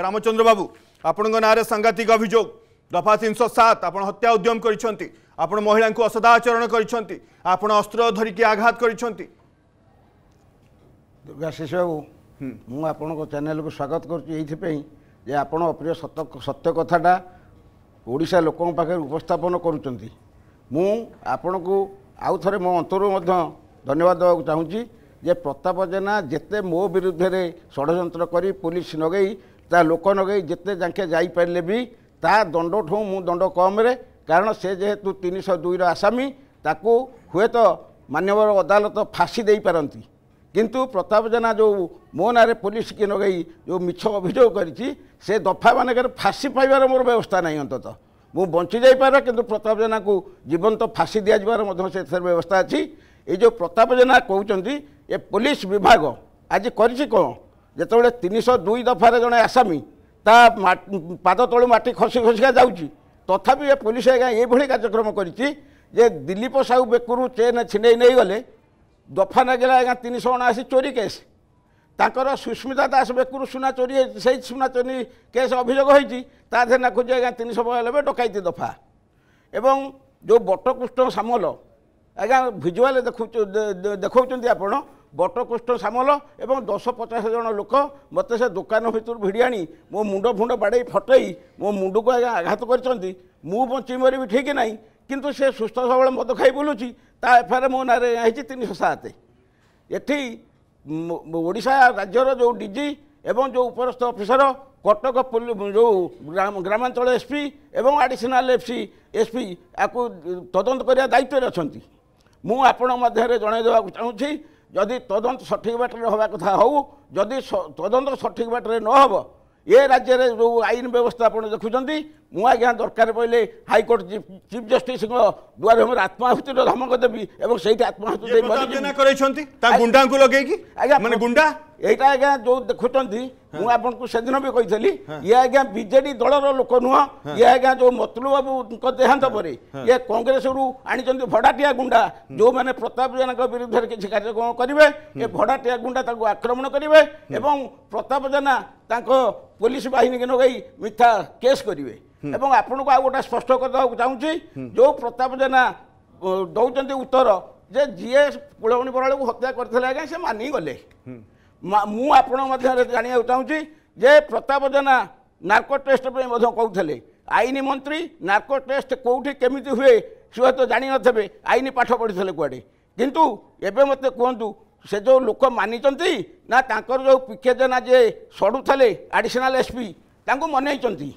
ରାମଚନ୍ଦ୍ର ବାବୁ ଆପଣଙ୍କ ନାଁରେ ସାଂଘାତିକ ଅଭିଯୋଗ ଦଫା ତିନିଶହ ସାତ ଆପଣ ହତ୍ୟା ଉଦ୍ୟମ କରିଛନ୍ତି ଆପଣ ମହିଳାଙ୍କୁ ଅସଦାଚରଣ କରିଛନ୍ତି ଆପଣ ଅସ୍ତ୍ର ଧରିକି ଆଘାତ କରିଛନ୍ତି ଦୁର୍ଗାଶିଷ ବାବୁ ମୁଁ ଆପଣଙ୍କ ଚ୍ୟାନେଲକୁ ସ୍ୱାଗତ କରୁଛି ଏଇଥିପାଇଁ ଯେ ଆପଣ ଅପ୍ରିୟ ସତ ସତ୍ୟ କଥାଟା ଓଡ଼ିଶା ଲୋକଙ୍କ ପାଖରେ ଉପସ୍ଥାପନ କରୁଛନ୍ତି ମୁଁ ଆପଣଙ୍କୁ ଆଉ ଥରେ ମୋ ଅନ୍ତରୁ ମଧ୍ୟ ଧନ୍ୟବାଦ ଦେବାକୁ ଚାହୁଁଛି ଯେ ପ୍ରତାପ ଜେନା ଯେତେ ମୋ ବିରୁଦ୍ଧରେ ଷଡ଼ଯନ୍ତ୍ର କରି ପୋଲିସ ନଗେଇ ତା ଲୋକ ଲଗେଇ ଯେତେ ଯାଙ୍କେ ଯାଇପାରିଲେ ବି ତା ଦଣ୍ଡଠୁ ମୁଁ ଦଣ୍ଡ କମ୍ରେ କାରଣ ସେ ଯେହେତୁ ତିନିଶହ ଦୁଇର ଆସାମୀ ତାକୁ ହୁଏତ ମାନ୍ୟବର ଅଦାଲତ ଫାଶୀ ଦେଇପାରନ୍ତି କିନ୍ତୁ ପ୍ରତାପ ଜେନା ଯେଉଁ ମୋ ନାଁରେ ପୋଲିସକି ଲଗେଇ ଯେଉଁ ମିଛ ଅଭିଯୋଗ କରିଛି ସେ ଦଫାମାନଙ୍କରେ ଫାଶୀ ପାଇବାର ମୋର ବ୍ୟବସ୍ଥା ନାହିଁ ଅନ୍ତତଃ ମୁଁ ବଞ୍ଚିଯାଇପାରେ କିନ୍ତୁ ପ୍ରତାପ ଜେନାକୁ ଜୀବନ୍ତ ଫାଶୀ ଦିଆଯିବାର ମଧ୍ୟ ସେଥିରେ ବ୍ୟବସ୍ଥା ଅଛି ଏଇ ଯେଉଁ ପ୍ରତାପ ଜେନା କହୁଛନ୍ତି ଏ ପୋଲିସ ବିଭାଗ ଆଜି କରିଛି କ'ଣ যেতবে তিনশো দুই দফার জন আসামি তা পাদ তলু মাটি খসি খসিকা যাচ্ছি তথাপি এ পুলিশ আজ্ঞা এইভাবে কার্যক্রম করেছি যে দিলীপ সাহু বেকরু চেন ছিনেই নেইগলে দফা নাগিলা আজ্ঞা তিনশো অনাশি চোরি কেস তাঁর সুস্মিতা দাস বেকরু সোনা চোরি সেই সোনা চোরি কেস অভিযোগ হয়েছি তা দেহে নাখুছি আজ্ঞা তিনশো বয়ানবে ডকাইতি দফা এবং যে বটকৃষ্ণ সামল আজ্ঞা ভিজুয়াল দেখু দেখছেন আপনার ବଟକୃଷ୍ଣ ସାମଲ ଏବଂ ଦଶ ପଚାଶ ଜଣ ଲୋକ ମୋତେ ସେ ଦୋକାନ ଭିତରୁ ଭିଡ଼ି ଆଣି ମୋ ମୁଣ୍ଡ ଫୁଣ୍ଡ ବାଡ଼େଇ ଫଟେଇ ମୋ ମୁଣ୍ଡକୁ ଆଜ୍ଞା ଆଘାତ କରିଛନ୍ତି ମୁଁ ବଞ୍ଚି ମରିବି ଠିକ୍ ନାହିଁ କିନ୍ତୁ ସେ ସୁସ୍ଥ ସବଳ ମଦ ଖାଇ ବୁଲୁଛି ତା ଏଫଆଇଆର୍ ମୋ ନାଁରେ ହେଇଛି ତିନିଶହ ସାତ ଏଠି ଓଡ଼ିଶା ରାଜ୍ୟର ଯେଉଁ ଡିଜି ଏବଂ ଯେଉଁ ଉପରସ୍ଥ ଅଫିସର କଟକ ଯେଉଁ ଗ୍ରାମାଞ୍ଚଳ ଏସ୍ପି ଏବଂ ଆଡ଼ିସନାଲ୍ ଆଡ଼ିସିନାଲ୍ ଏସ୍ ପି ଆକୁ ତଦନ୍ତ କରିବା ଦାୟିତ୍ୱରେ ଅଛନ୍ତି ମୁଁ ଆପଣଙ୍କ ମଧ୍ୟରେ ଜଣାଇ ଦେବାକୁ ଚାହୁଁଛି ଯଦି ତଦନ୍ତ ସଠିକ୍ ବାଟରେ ହେବା କଥା ହେଉ ଯଦି ତଦନ୍ତ ସଠିକ୍ ବାଟରେ ନ ହେବ ଏ ରାଜ୍ୟରେ ଯେଉଁ ଆଇନ ବ୍ୟବସ୍ଥା ଆପଣ ଦେଖୁଛନ୍ତି ମୁଁ ଆଜ୍ଞା ଦରକାର ପଡ଼ିଲେ ହାଇକୋର୍ଟ ଚିଫ୍ ଜଷ୍ଟିସଙ୍କ ଦୁଆରେ ମୁଁ ଆତ୍ମାହୁତିର ଧମକ ଦେବି ଏବଂ ସେଇଠି ଆତ୍ମାହୁତି ଦେଇ କରିଛନ୍ତି ତା ଗୁଣ୍ଡାଙ୍କୁ ଲଗେଇକି ଆଜ୍ଞା ମାନେ ଗୁଣ୍ଡା ଏଇଟା ଆଜ୍ଞା ଯେଉଁ ଦେଖୁଛନ୍ତି ମୁଁ ଆପଣଙ୍କୁ ସେଦିନ ବି କହିଥିଲି ଇଏ ଆଜ୍ଞା ବିଜେଡି ଦଳର ଲୋକ ନୁହଁ ଇଏ ଆଜ୍ଞା ଯୋଉ ମତଲୁ ବାବୁଙ୍କ ଦେହାନ୍ତ ପରେ ଇଏ କଂଗ୍ରେସରୁ ଆଣିଛନ୍ତି ଭଡ଼ାଟିଆ ଗୁଣ୍ଡା ଯୋଉମାନେ ପ୍ରତାପ ଜେନାଙ୍କ ବିରୁଦ୍ଧରେ କିଛି କାର୍ଯ୍ୟକ୍ରମ କରିବେ ଏ ଭଡ଼ାଟିଆ ଗୁଣ୍ଡା ତାଙ୍କୁ ଆକ୍ରମଣ କରିବେ ଏବଂ ପ୍ରତାପ ଜେନା ତାଙ୍କ ପୋଲିସ ବାହିନୀକୁ ନଗାଇ ମିଥ୍ୟା କେସ୍ କରିବେ ଏବଂ ଆପଣଙ୍କୁ ଆଉ ଗୋଟେ ସ୍ପଷ୍ଟ କରିଦେବାକୁ ଚାହୁଁଛି ଯେଉଁ ପ୍ରତାପ ଜେନା ଦେଉଛନ୍ତି ଉତ୍ତର ଯେ ଯିଏ କୁଳମଣି ବରାଳକୁ ହତ୍ୟା କରିଥିଲେ ଆଜ୍ଞା ସେ ମାନିଗଲେ ମୁଁ ଆପଣଙ୍କ ମଧ୍ୟରେ ଜାଣିବାକୁ ଚାହୁଁଛି ଯେ ପ୍ରତାପ ଜେନା ନାର୍କୋ ଟେଷ୍ଟ ପାଇଁ ମଧ୍ୟ କହୁଥିଲେ ଆଇନ ମନ୍ତ୍ରୀ ନାର୍କୋ ଟେଷ୍ଟ କେଉଁଠି କେମିତି ହୁଏ ସେ ହୁଏତ ଜାଣିନଥିବେ ଆଇନ ପାଠ ପଢ଼ିଥିଲେ କୁଆଡ଼େ କିନ୍ତୁ ଏବେ ମୋତେ କୁହନ୍ତୁ ସେ ଯେଉଁ ଲୋକ ମାନିଛନ୍ତି ନା ତାଙ୍କର ଯେଉଁ ପିକେ ଜେନା ଯିଏ ସଡ଼ୁଥିଲେ ଆଡ଼ିସନାଲ୍ ଏସ୍ପି ତାଙ୍କୁ ମନେଇଛନ୍ତି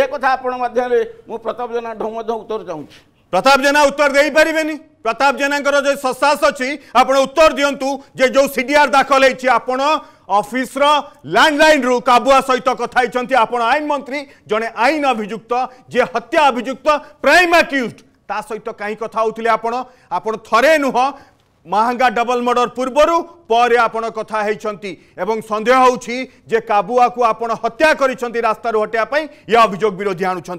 ଏ କଥା ଆପଣ ମଧ୍ୟରେ ମୁଁ ପ୍ରତାପ ଜେନାଠୁ ମଧ୍ୟ ଉତ୍ତର ଚାହୁଁଛି ପ୍ରତାପ ଜେନା ଉତ୍ତର ଦେଇପାରିବେନି প্রতাপ জেনাঙ্কর যে সসাস অছি আপনার উত্তর দিও যে যে সিডিআর দাখল হয়েছে আপনার অফিসর ল্যান্ডলাইন রু কাবুয়া সহিত কথা হয়েছেন আপনার আইন মন্ত্রী জনে আইন অভিযুক্ত যে হত্যা অভিযুক্ত প্রাইম আক্ୟୁଜড তা সহিত কাই কথা হচ্ছিলেন আপনার আপনার থরে নুহ মাহাঙ্গা ডবল মর্ডর পূর্বর পরে আপনার কথা হয়েছেন এবং সন্দেহ হচ্ছে যে কাবুয়া আপনার হত্যা করেছেন রাস্তার হটাইয়া ইয়ে অভিযোগ বিরোধী আনুচার